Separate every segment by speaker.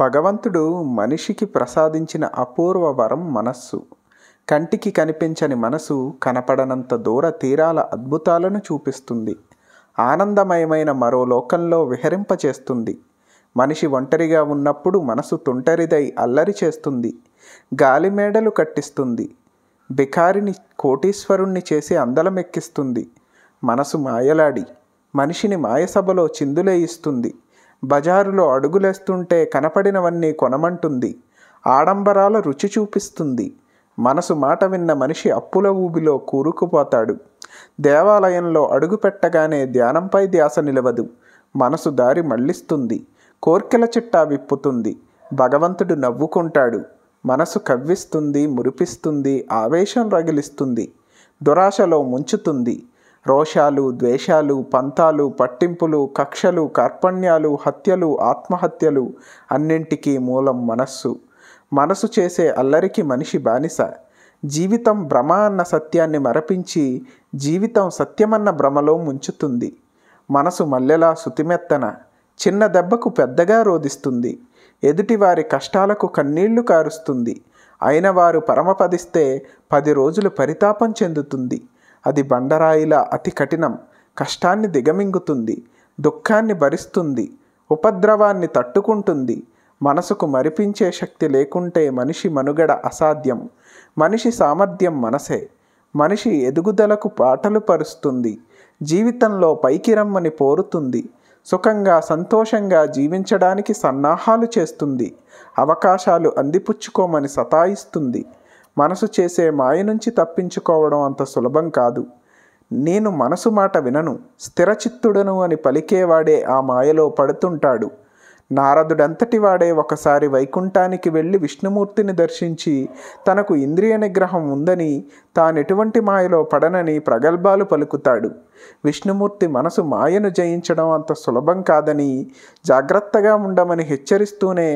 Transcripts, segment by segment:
Speaker 1: భగవంతుడు మనిషికి ప్రసాదించిన అపూర్వ వరం మనస్సు కంటికి కనిపించని మనసు కనపడనంత దూర తీరాల అద్భుతాలను చూపిస్తుంది ఆనందమయమైన మరో లోకంలో విహరింపచేస్తుంది మనిషి ఒంటరిగా ఉన్నప్పుడు మనసు తుంటరిదై అల్లరి చేస్తుంది గాలిమేడలు కట్టిస్తుంది బికారిని కోటీశ్వరుణ్ణి చేసి అందలమెక్కిస్తుంది మనసు మాయలాడి మనిషిని మాయసభలో చిందులేయిస్తుంది బజారులో అడుగులేస్తుంటే కనపడినవన్నీ కొనమంటుంది ఆడంబరాల రుచి చూపిస్తుంది మనసు మాట విన్న మనిషి అప్పుల ఊబిలో కూరుకుపోతాడు దేవాలయంలో అడుగు పెట్టగానే ధ్యానంపై ధ్యాస నిలవదు మనసు దారి మళ్ళిస్తుంది కోర్కెల చిట్టా విప్పుతుంది భగవంతుడు నవ్వుకుంటాడు మనసు కవ్విస్తుంది మురిపిస్తుంది ఆవేశం రగిలిస్తుంది దురాశలో ముంచుతుంది రోషాలు ద్వేషాలు పంతాలు పట్టింపులు కక్షలు కర్పణ్యాలు హత్యలు ఆత్మహత్యలు అన్నింటికీ మూలం మనస్సు మనసు చేసే అల్లరికి మనిషి బానిస జీవితం భ్రమ అన్న సత్యాన్ని మరపించి జీవితం సత్యమన్న భ్రమలో ముంచుతుంది మనసు మల్లెలా శుతిమెత్తన చిన్న దెబ్బకు పెద్దగా రోధిస్తుంది ఎదుటివారి కష్టాలకు కన్నీళ్లు కారుస్తుంది అయిన వారు పరమపదిస్తే పది రోజులు పరితాపం చెందుతుంది అది బండరాయిలా అతి కఠినం కష్టాన్ని దిగమింగుతుంది దుఃఖాన్ని భరిస్తుంది ఉపద్రవాన్ని తట్టుకుంటుంది మనసుకు మరిపించే శక్తి లేకుంటే మనిషి మనుగడ అసాధ్యం మనిషి సామర్థ్యం మనసే మనిషి ఎదుగుదలకు పాటలు పరుస్తుంది జీవితంలో పైకి రమ్మని పోరుతుంది సుఖంగా సంతోషంగా జీవించడానికి సన్నాహాలు చేస్తుంది అవకాశాలు అందిపుచ్చుకోమని సతాయిస్తుంది మనసు చేసే మాయ నుంచి తప్పించుకోవడం అంత సులభం కాదు నేను మనసు మాట వినను స్థిరచిత్తుడను అని పలికేవాడే ఆ మాయలో పడుతుంటాడు నారదుడంతటి వాడే ఒకసారి వైకుంఠానికి వెళ్ళి విష్ణుమూర్తిని దర్శించి తనకు ఇంద్రియ నిగ్రహం ఉందని తానెటువంటి మాయలో పడనని ప్రగల్భాలు పలుకుతాడు విష్ణుమూర్తి మనసు మాయను జయించడం అంత సులభం కాదని జాగ్రత్తగా ఉండమని హెచ్చరిస్తూనే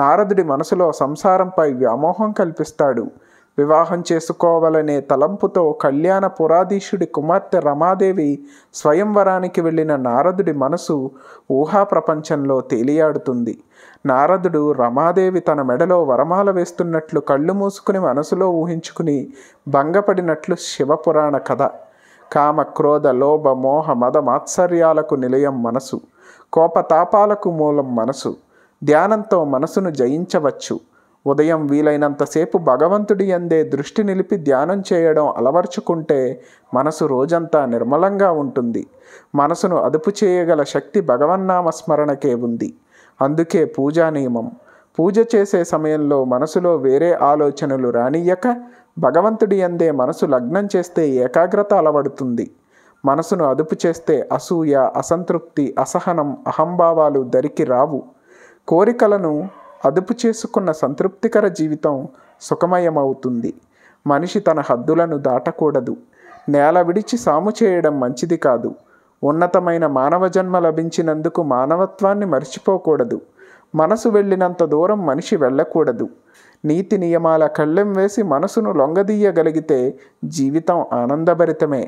Speaker 1: నారదుడి మనసులో సంసారంపై వ్యామోహం కల్పిస్తాడు వివాహం చేసుకోవాలనే తలంపుతో కళ్యాణ పురాధీశుడి కుమార్తె రమాదేవి స్వయంవరానికి వెళ్ళిన నారదుడి మనసు ఊహా ప్రపంచంలో తేలియాడుతుంది నారదుడు రమాదేవి తన మెడలో వరమాల వేస్తున్నట్లు కళ్ళు మూసుకుని మనసులో ఊహించుకుని భంగపడినట్లు శివపురాణ కథ కామ క్రోధ లోభ మోహ మద మాత్సర్యాలకు నిలయం మనసు కోపతాపాలకు మూలం మనసు ధ్యానంతో మనసును జయించవచ్చు ఉదయం వీలైనంతసేపు భగవంతుడి అందే దృష్టి నిలిపి ధ్యానం చేయడం అలవర్చుకుంటే మనసు రోజంతా నిర్మలంగా ఉంటుంది మనసును అదుపు చేయగల శక్తి భగవన్నామ స్మరణకే ఉంది అందుకే పూజా నియమం పూజ చేసే సమయంలో మనసులో వేరే ఆలోచనలు రానియక భగవంతుడి అందే మనసు లగ్నం చేస్తే ఏకాగ్రత అలవడుతుంది మనసును అదుపు చేస్తే అసూయ అసంతృప్తి అసహనం అహంభావాలు దరికి రావు కోరికలను అదుపు చేసుకున్న సంతృప్తికర జీవితం సుఖమయమవుతుంది మనిషి తన హద్దులను దాటకూడదు నేల విడిచి సాము చేయడం మంచిది కాదు ఉన్నతమైన మానవ జన్మ లభించినందుకు మానవత్వాన్ని మర్చిపోకూడదు మనసు వెళ్ళినంత దూరం మనిషి వెళ్ళకూడదు నీతి నియమాల కళ్ళెం వేసి మనసును లొంగదీయగలిగితే జీవితం ఆనందభరితమే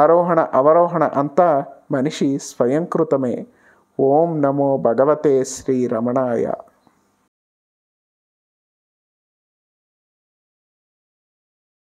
Speaker 1: ఆరోహణ అవరోహణ అంతా మనిషి స్వయంకృతమే ఓం నమో భగవతే శ్రీ రమణాయ